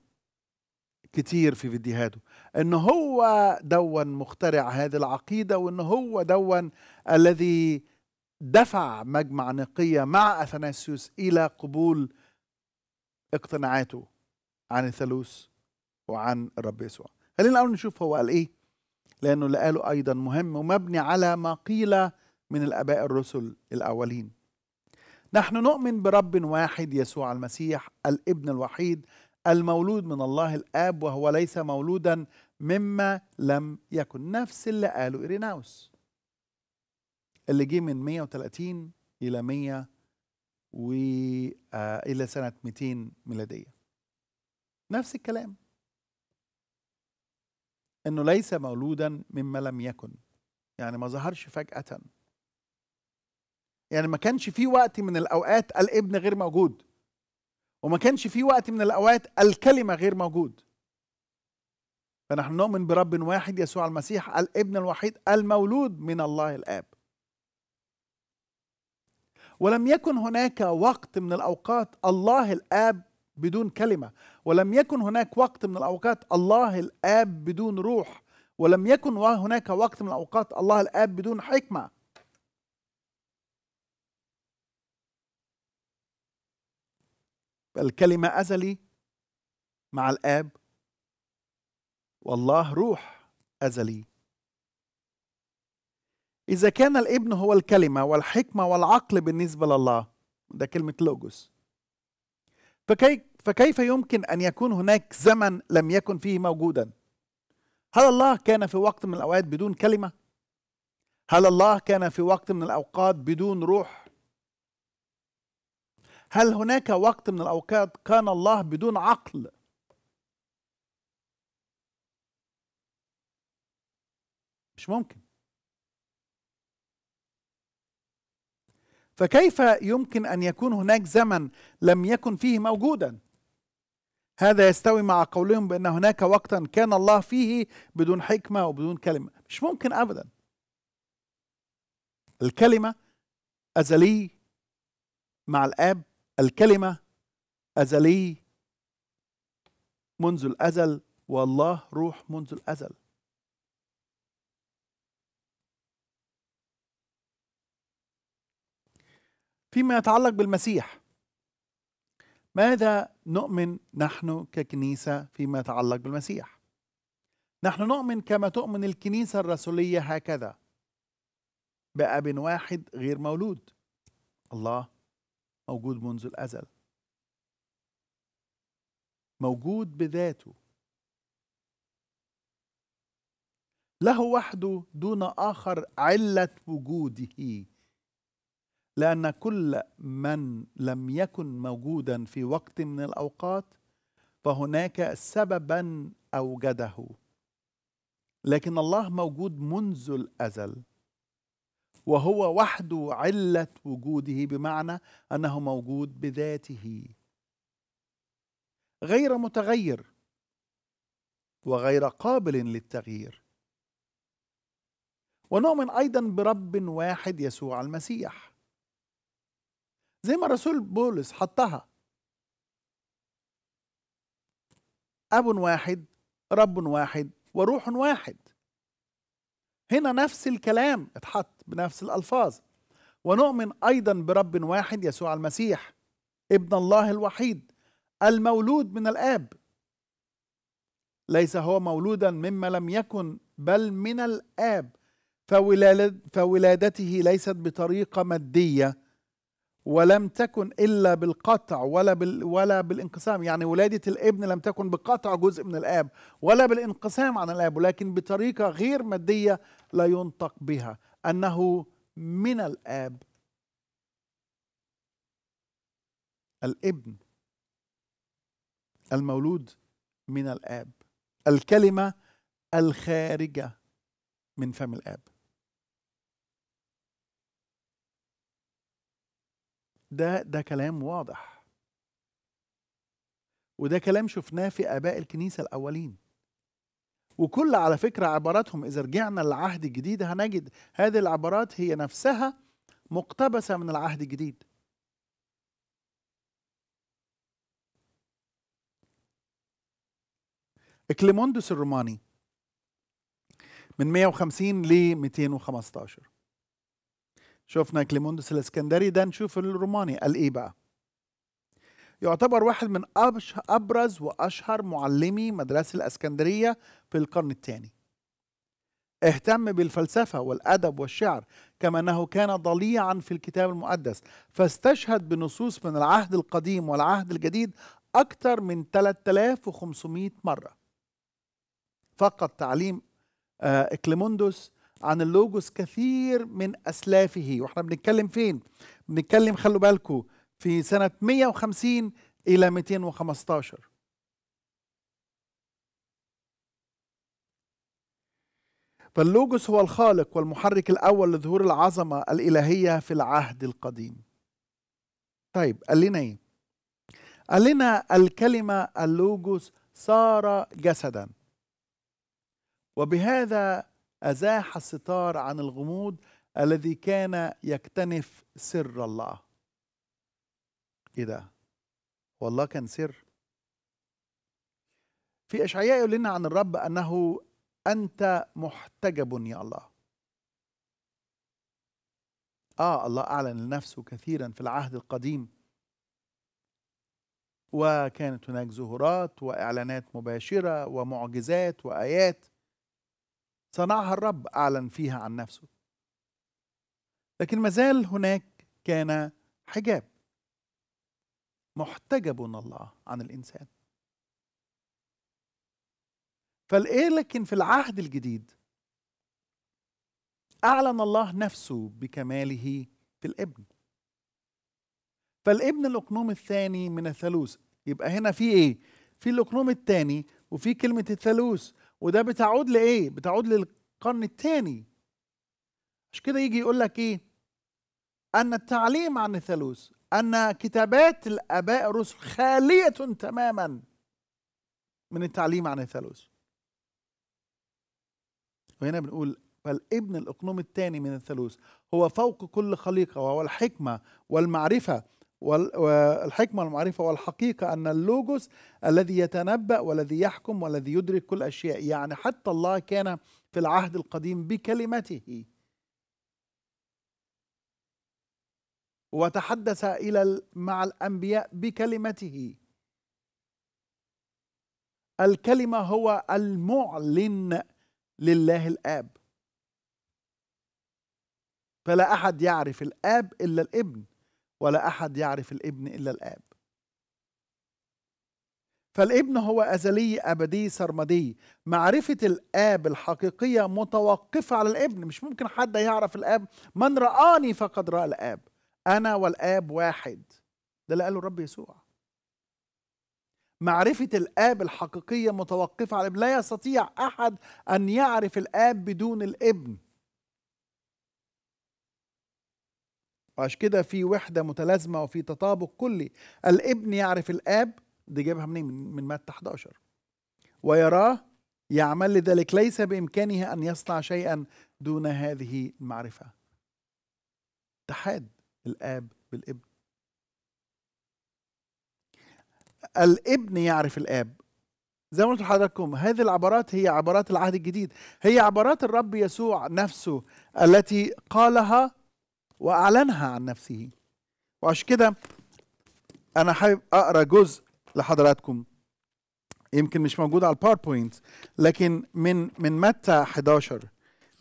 كتير في فيديوهاته ان هو دون مخترع هذه العقيده وان هو دون الذي دفع مجمع نقيه مع اثناسيوس الى قبول اقتناعاته عن الثالوث وعن الرب يسوع خلينا الاول نشوف هو قال ايه لانه اللي قاله ايضا مهم ومبني على ما قيل من الاباء الرسل الاولين نحن نؤمن برب واحد يسوع المسيح الابن الوحيد المولود من الله الاب وهو ليس مولودا مما لم يكن نفس اللي قاله إيريناوس اللي جه من 130 إلى 100 و آه، إلى سنة 200 ميلادية نفس الكلام إنه ليس مولودا مما لم يكن يعني ما ظهرش فجأة يعني ما كانش في وقت من الأوقات الابن غير موجود وما كانش في وقت من الأوقات الكلمة غير موجود فنحن نؤمن برب واحد يسوع المسيح الابن الوحيد المولود من الله الآب ولم يكن هناك وقت من الأوقات الله الآب بدون كلمة ولم يكن هناك وقت من الأوقات الله الآب بدون روح ولم يكن هناك وقت من الأوقات الله الآب بدون حكمة الكلمة أزلي مع الآب والله روح أزلي إذا كان الابن هو الكلمة والحكمة والعقل بالنسبة لله ده كلمة لوجوس فكي فكيف يمكن أن يكون هناك زمن لم يكن فيه موجودا هل الله كان في وقت من الأوقات بدون كلمة هل الله كان في وقت من الأوقات بدون روح هل هناك وقت من الأوقات كان الله بدون عقل مش ممكن فكيف يمكن أن يكون هناك زمن لم يكن فيه موجودا هذا يستوي مع قولهم بأن هناك وقتا كان الله فيه بدون حكمة وبدون كلمة مش ممكن أبدا الكلمة أزلي مع الآب الكلمة أزلي منذ الأزل والله روح منذ الأزل فيما يتعلق بالمسيح ماذا نؤمن نحن ككنيسة فيما يتعلق بالمسيح نحن نؤمن كما تؤمن الكنيسة الرسولية هكذا بأب واحد غير مولود الله موجود منذ الازل موجود بذاته له وحده دون اخر عله وجوده لان كل من لم يكن موجودا في وقت من الاوقات فهناك سببا اوجده لكن الله موجود منذ الازل وهو وحده علة وجوده بمعنى أنه موجود بذاته غير متغير وغير قابل للتغيير ونؤمن أيضا برب واحد يسوع المسيح زي ما الرسول بولس حطها أب واحد رب واحد وروح واحد هنا نفس الكلام اتحط بنفس الألفاظ ونؤمن أيضا برب واحد يسوع المسيح ابن الله الوحيد المولود من الآب ليس هو مولودا مما لم يكن بل من الآب فولادته ليست بطريقة مادية ولم تكن الا بالقطع ولا بال ولا بالانقسام يعني ولاده الابن لم تكن بقطع جزء من الاب ولا بالانقسام عن الاب ولكن بطريقه غير ماديه لا ينطق بها انه من الاب الابن المولود من الاب الكلمه الخارجه من فم الاب ده ده كلام واضح وده كلام شفناه في آباء الكنيسة الأولين وكل على فكرة عباراتهم إذا رجعنا للعهد الجديد هنجد هذه العبارات هي نفسها مقتبسة من العهد الجديد إكليموندوس الروماني من 150 ل 215 شفنا كليموندس الاسكندري ده نشوف الروماني قال ايه بقى يعتبر واحد من ابرز واشهر معلمي مدرسه الاسكندريه في القرن الثاني اهتم بالفلسفة والأدب والشعر كما أنه كان ضليعا في الكتاب المقدس فاستشهد بنصوص من العهد القديم والعهد الجديد أكثر من 3500 مرة فقط تعليم إكليموندوس آه، عن اللوجوس كثير من اسلافه واحنا بنتكلم فين بنتكلم خلوا بالكم في سنه 150 الى 215 فاللوجوس هو الخالق والمحرك الاول لظهور العظمه الالهيه في العهد القديم طيب قال لنا ايه قال لنا الكلمه اللوجوس صار جسدا وبهذا أزاح الستار عن الغموض الذي كان يكتنف سر الله إيه ده والله كان سر في إشعياء يقول لنا عن الرب أنه أنت محتجب يا الله آه الله أعلن لنفسه كثيرا في العهد القديم وكانت هناك زهورات وإعلانات مباشرة ومعجزات وآيات صنعها الرب أعلن فيها عن نفسه لكن مازال هناك كان حجاب محتجب الله عن الإنسان فالإيه لكن في العهد الجديد أعلن الله نفسه بكماله في الابن فالابن الأقنوم الثاني من الثالوث يبقى هنا في إيه؟ في الأقنوم الثاني وفي كلمة الثالوث وده بتعود لايه بتعود للقرن الثاني مش كده يجي يقول لك ايه ان التعليم عن الثالوث ان كتابات الاباء الرسل خاليه تماما من التعليم عن الثالوث وهنا بنقول فالابن الاقنوم الثاني من الثالوث هو فوق كل خليقه وهو الحكمه والمعرفه والحكمة المعرفة والحقيقة أن اللوجوس الذي يتنبأ والذي يحكم والذي يدرك كل أشياء يعني حتى الله كان في العهد القديم بكلمته وتحدث إلى مع الأنبياء بكلمته الكلمة هو المعلن لله الآب فلا أحد يعرف الآب إلا الابن ولا احد يعرف الابن الا الاب فالابن هو ازلي ابدي سرمدي معرفه الاب الحقيقيه متوقفه على الابن مش ممكن حد يعرف الاب من راني فقد راى الاب انا والاب واحد ده اللي قاله الرب يسوع معرفة الآب الحقيقية متوقفة على الابن لا يستطيع أحد أن يعرف الآب بدون الابن وعشان كده في وحده متلازمه وفي تطابق كلي الابن يعرف الاب دي جايبها منين من متى 11 ويراه يعمل لذلك ليس بامكانه ان يصنع شيئا دون هذه المعرفه اتحاد الاب بالابن الابن يعرف الاب زي ما قلت لحضراتكم هذه العبارات هي عبارات العهد الجديد هي عبارات الرب يسوع نفسه التي قالها وأعلنها عن نفسه وعشان كده أنا حابب أقرأ جزء لحضراتكم يمكن مش موجود على الباوربوينت لكن من من متى 11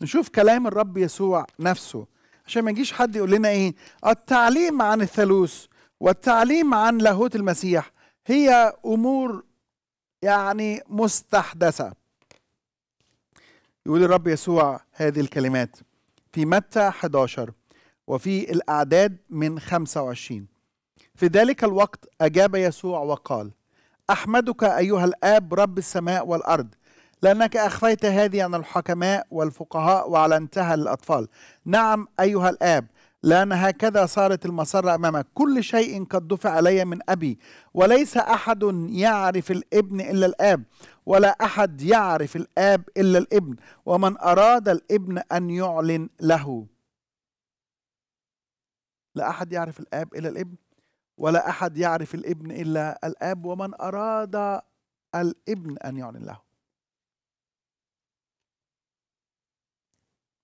نشوف كلام الرب يسوع نفسه عشان ما يجيش حد يقول لنا ايه التعليم عن الثالوث والتعليم عن لاهوت المسيح هي امور يعني مستحدثه يقول الرب يسوع هذه الكلمات في متى 11 وفي الأعداد من 25 في ذلك الوقت أجاب يسوع وقال أحمدك أيها الآب رب السماء والأرض لأنك أخفيت هذه عن الحكماء والفقهاء وأعلنتها للأطفال نعم أيها الآب لأن هكذا صارت المسرة أمامك كل شيء قد دفع علي من أبي وليس أحد يعرف الابن إلا الآب ولا أحد يعرف الآب إلا الابن ومن أراد الابن أن يعلن له لا أحد يعرف الآب إلا الابن ولا أحد يعرف الابن إلا الآب ومن أراد الابن أن يعلن له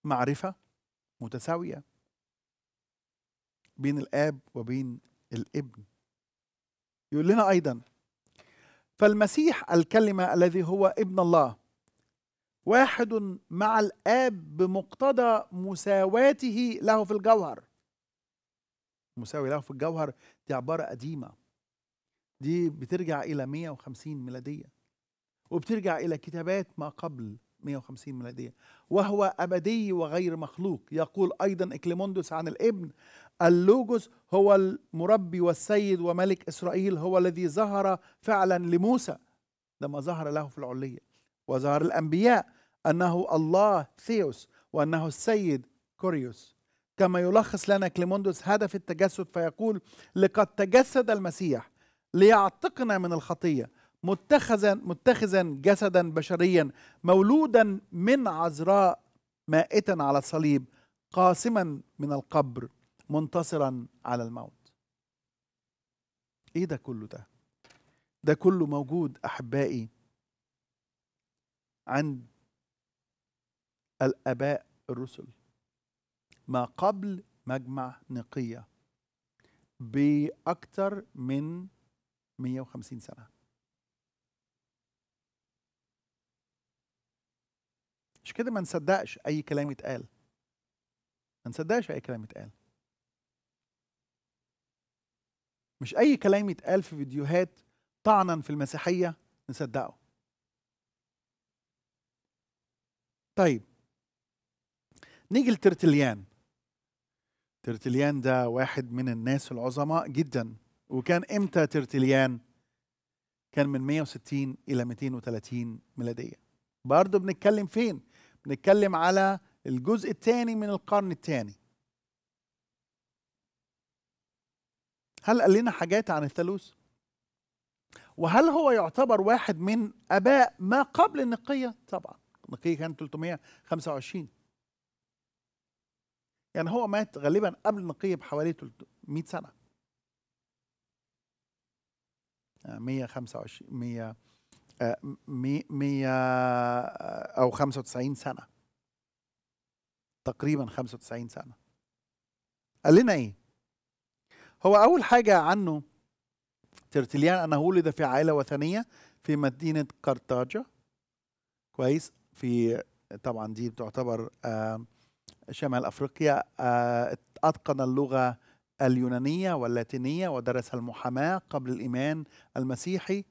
معرفة متساوية بين الآب وبين الابن يقول لنا أيضا فالمسيح الكلمة الذي هو ابن الله واحد مع الآب بمقتضى مساواته له في الجوهر مساوي له في الجوهر دي عبارة قديمة دي بترجع إلى 150 ميلادية وبترجع إلى كتابات ما قبل 150 ميلادية وهو أبدي وغير مخلوق يقول أيضا إكليموندوس عن الابن اللوجوس هو المربي والسيد وملك إسرائيل هو الذي ظهر فعلا لموسى لما ظهر له في العلية وظهر الأنبياء أنه الله ثيوس وأنه السيد كوريوس كما يلخص لنا كليموندوس هدف التجسد فيقول لقد تجسد المسيح ليعتقنا من الخطيه متخذا متخذا جسدا بشريا مولودا من عذراء مائتا على الصليب قاسما من القبر منتصرا على الموت ايه ده كله ده ده كله موجود احبائي عند الاباء الرسل ما قبل مجمع نقية بأكثر من 150 سنة مش كده ما نصدقش أي كلام يتقال ما نصدقش أي كلام يتقال مش أي كلام يتقال في فيديوهات طعنا في المسيحية نصدقه طيب نيجي لترتليان ترتليان ده واحد من الناس العظماء جدا وكان امتى ترتليان كان من 160 الى 230 ميلاديه برضه بنتكلم فين بنتكلم على الجزء الثاني من القرن الثاني هل قال لنا حاجات عن الثالوث وهل هو يعتبر واحد من اباء ما قبل النقيه طبعا النقيه كانت 325 يعني هو مات غالبا قبل نقية بحوالي 300 سنة 125 100 100 أو 95 سنة تقريبا 95 سنة قال لنا إيه؟ هو أول حاجة عنه ترتليان أنه ولد في عائلة وثنية في مدينة قرطاجة كويس في طبعا دي بتعتبر آه شمال افريقيا آه، اتقن اللغه اليونانيه واللاتينيه ودرس المحاماه قبل الايمان المسيحي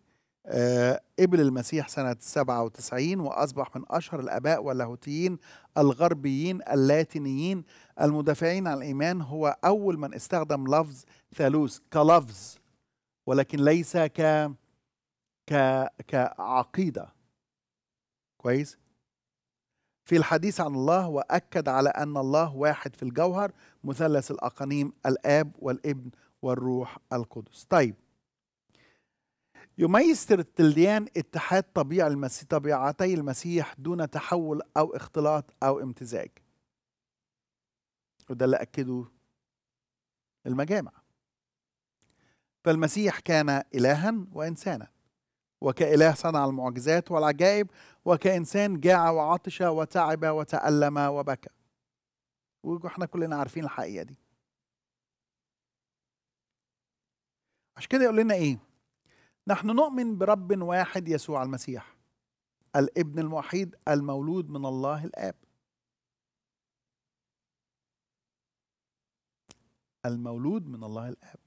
آه، قبل المسيح سنة 97 وأصبح من أشهر الآباء واللاهوتيين الغربيين اللاتينيين المدافعين عن الإيمان هو أول من استخدم لفظ ثالوث كلفظ ولكن ليس ك ك كعقيدة كويس في الحديث عن الله واكد على ان الله واحد في الجوهر مثلث الاقانيم الاب والابن والروح القدس طيب يميز ترتليان اتحاد طبيعة المسيح طبيعتي المسيح دون تحول أو اختلاط أو امتزاج وده اللي أكده المجامع فالمسيح كان إلها وإنسانا وكإله صنع المعجزات والعجائب وكإنسان جاع وعطش وتعب وتألم وبكى واحنا كلنا عارفين الحقيقة دي عشان كده يقول لنا ايه نحن نؤمن برب واحد يسوع المسيح الابن الوحيد المولود من الله الاب المولود من الله الاب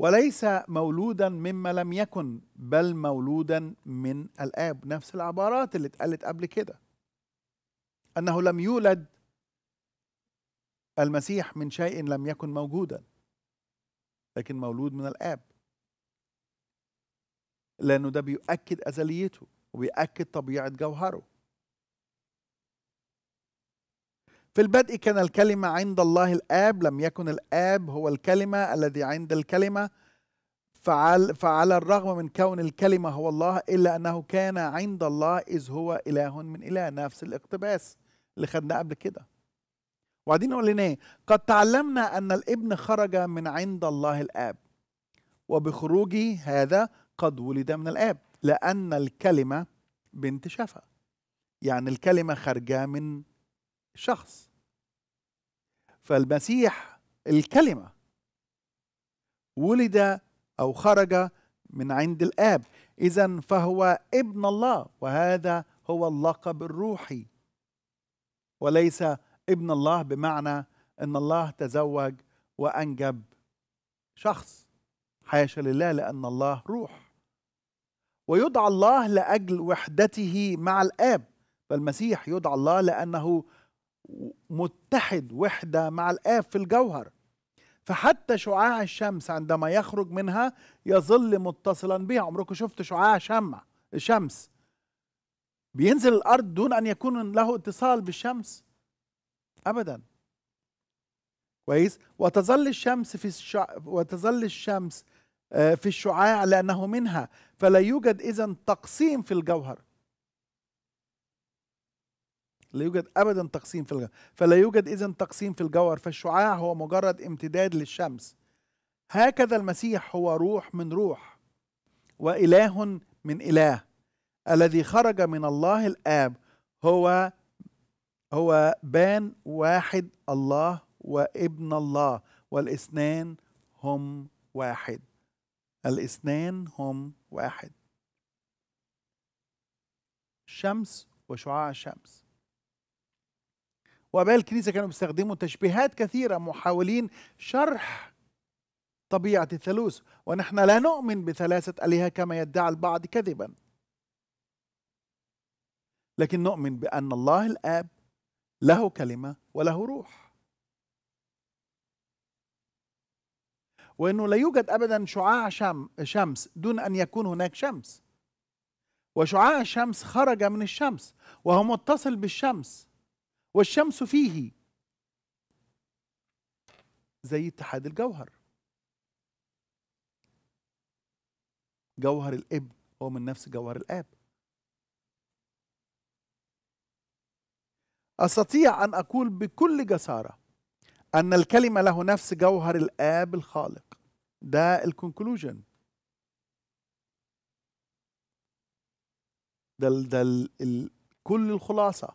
وليس مولودا مما لم يكن بل مولودا من الاب نفس العبارات اللي اتقالت قبل كده انه لم يولد المسيح من شيء لم يكن موجودا لكن مولود من الاب لانه ده بيؤكد ازليته وبيؤكد طبيعه جوهره في البدء كان الكلمة عند الله الآب لم يكن الآب هو الكلمة الذي عند الكلمة فعل فعلى الرغم من كون الكلمة هو الله إلا أنه كان عند الله إذ هو إله من إله نفس الاقتباس اللي خدناه قبل كده وبعدين يقول لنا إيه؟ قد تعلمنا أن الابن خرج من عند الله الآب وبخروجه هذا قد ولد من الآب لأن الكلمة بنت شفا يعني الكلمة خارجة من شخص فالمسيح الكلمة ولد أو خرج من عند الآب إذا فهو ابن الله وهذا هو اللقب الروحي وليس ابن الله بمعنى أن الله تزوج وأنجب شخص حاشا لله لأن الله روح ويدعى الله لأجل وحدته مع الآب فالمسيح يدعى الله لأنه متحد وحدة مع الآب في الجوهر فحتى شعاع الشمس عندما يخرج منها يظل متصلا بها عمركم شفتوا شعاع شمع الشمس بينزل الأرض دون أن يكون له اتصال بالشمس أبدا كويس وتظل الشمس في الشع... وتظل الشمس آه، في الشعاع لأنه منها فلا يوجد إذن تقسيم في الجوهر لا يوجد ابدا تقسيم في الجوهر فلا يوجد اذا تقسيم في الجوهر فالشعاع هو مجرد امتداد للشمس هكذا المسيح هو روح من روح واله من اله الذي خرج من الله الاب هو هو بان واحد الله وابن الله والاثنان هم واحد الاثنان هم واحد شمس وشعاع الشمس واباء الكنيسه كانوا بيستخدموا تشبيهات كثيره محاولين شرح طبيعه الثالوث ونحن لا نؤمن بثلاثه الهه كما يدعي البعض كذبا لكن نؤمن بان الله الاب له كلمه وله روح وانه لا يوجد ابدا شعاع شمس دون ان يكون هناك شمس وشعاع الشمس خرج من الشمس وهو متصل بالشمس والشمس فيه زي اتحاد الجوهر جوهر الابن هو من نفس جوهر الاب استطيع ان اقول بكل جساره ان الكلمه له نفس جوهر الاب الخالق ده الكونكلوجن ده ال ده ال كل الخلاصه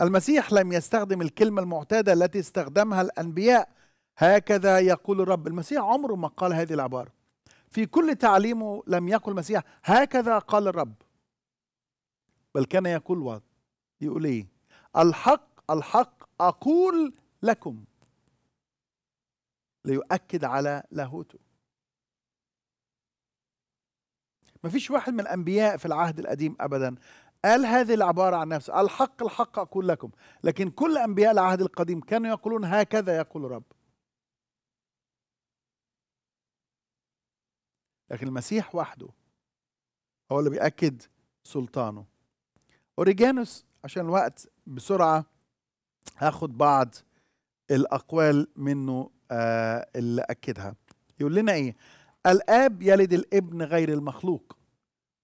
المسيح لم يستخدم الكلمة المعتادة التي استخدمها الأنبياء هكذا يقول الرب المسيح عمره ما قال هذه العبارة في كل تعليمه لم يقل المسيح هكذا قال الرب بل كان يقول يقول ايه الحق الحق أقول لكم ليؤكد على لاهوته ما فيش واحد من الأنبياء في العهد القديم أبدا قال هذه العبارة عن نفسه الحق الحق أقول لكم لكن كل أنبياء العهد القديم كانوا يقولون هكذا يقول رب لكن المسيح وحده هو اللي بيأكد سلطانه أوريجانوس عشان الوقت بسرعة هاخد بعض الأقوال منه آه اللي أكدها يقول لنا إيه الآب يلد الابن غير المخلوق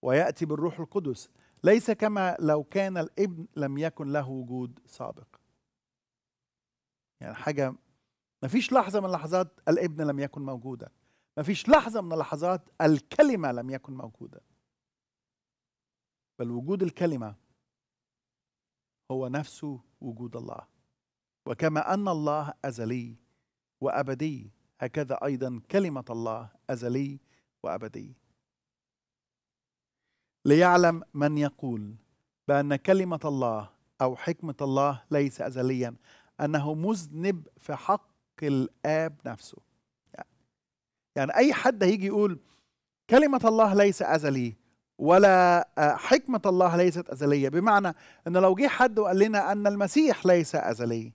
ويأتي بالروح القدس ليس كما لو كان الابن لم يكن له وجود سابق يعني حاجة ما فيش لحظة من لحظات الابن لم يكن موجودا ما فيش لحظة من لحظات الكلمة لم يكن موجودا بل وجود الكلمة هو نفسه وجود الله وكما أن الله أزلي وأبدي هكذا أيضا كلمة الله أزلي وأبدي ليعلم من يقول بأن كلمة الله أو حكمة الله ليس أزليا أنه مذنب في حق الآب نفسه يعني, أي حد هيجي يقول كلمة الله ليس أزلي ولا آه، حكمة الله ليست أزلية بمعنى أن لو جه حد وقال لنا أن المسيح ليس أزلي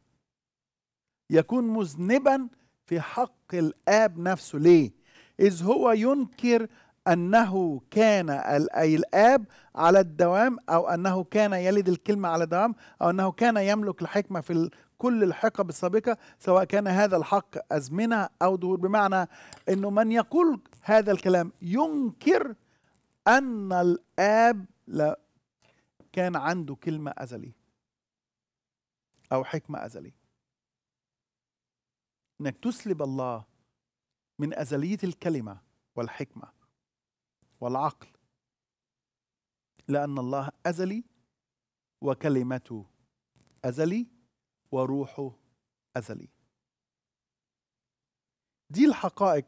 يكون مذنبا في حق الآب نفسه ليه؟ إذ هو ينكر أنه كان أي الآب على الدوام أو أنه كان يلد الكلمة على الدوام أو أنه كان يملك الحكمة في كل الحقب السابقة سواء كان هذا الحق أزمنة أو دهور بمعنى أنه من يقول هذا الكلام ينكر أن الآب لا كان عنده كلمة أزلية أو حكمة أزلية أنك تسلب الله من أزلية الكلمة والحكمة والعقل لأن الله أزلي وكلمته أزلي وروحه أزلي دي الحقائق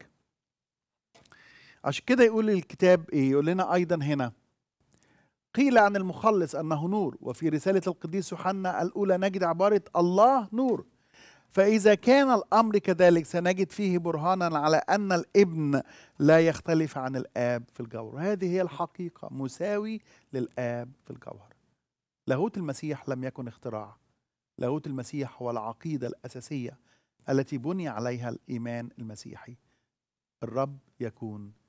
عشان كده يقول الكتاب إيه يقول لنا أيضا هنا قيل عن المخلص أنه نور وفي رسالة القديس يوحنا الأولى نجد عبارة الله نور فإذا كان الأمر كذلك سنجد فيه برهانا على أن الابن لا يختلف عن الآب في الجوهر هذه هي الحقيقة مساوي للآب في الجوهر لاهوت المسيح لم يكن اختراع لاهوت المسيح هو العقيدة الأساسية التي بني عليها الإيمان المسيحي الرب يكون